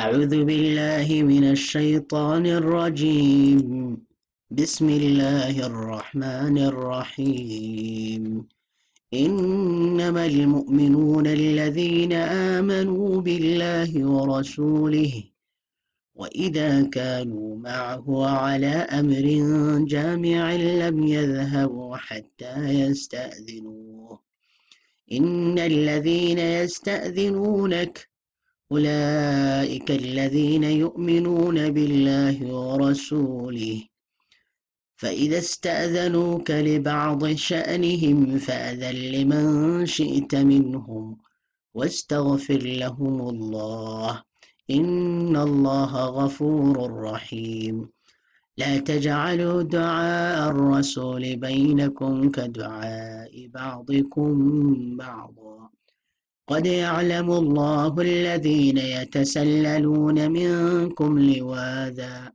أعوذ بالله من الشيطان الرجيم بسم الله الرحمن الرحيم إنما المؤمنون الذين آمنوا بالله ورسوله وإذا كانوا معه على أمر جامع لم يذهبوا حتى يستأذنوه إن الذين يستأذنونك أولئك الذين يؤمنون بالله ورسوله فإذا استأذنوك لبعض شأنهم فأذن لمن شئت منهم واستغفر لهم الله إن الله غفور رحيم لا تجعلوا دعاء الرسول بينكم كدعاء بعضكم بعضا قد يعلم الله الذين يتسللون منكم لواذا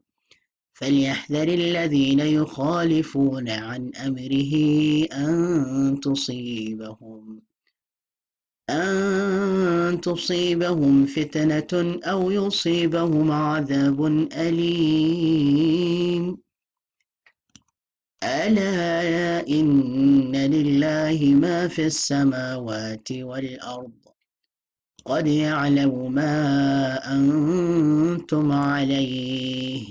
فليحذر الذين يخالفون عن امره ان تصيبهم ان تصيبهم فتنه او يصيبهم عذاب اليم الا إن لله ما في السماوات والأرض قد يعلم ما أنتم عليه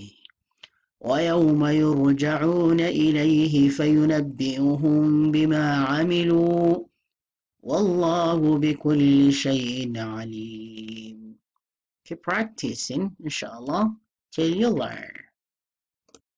ويوم يرجعون إليه فينبئهم بما عملوا والله بكل شيء عليم. Keep practicing, inshallah, till you learn.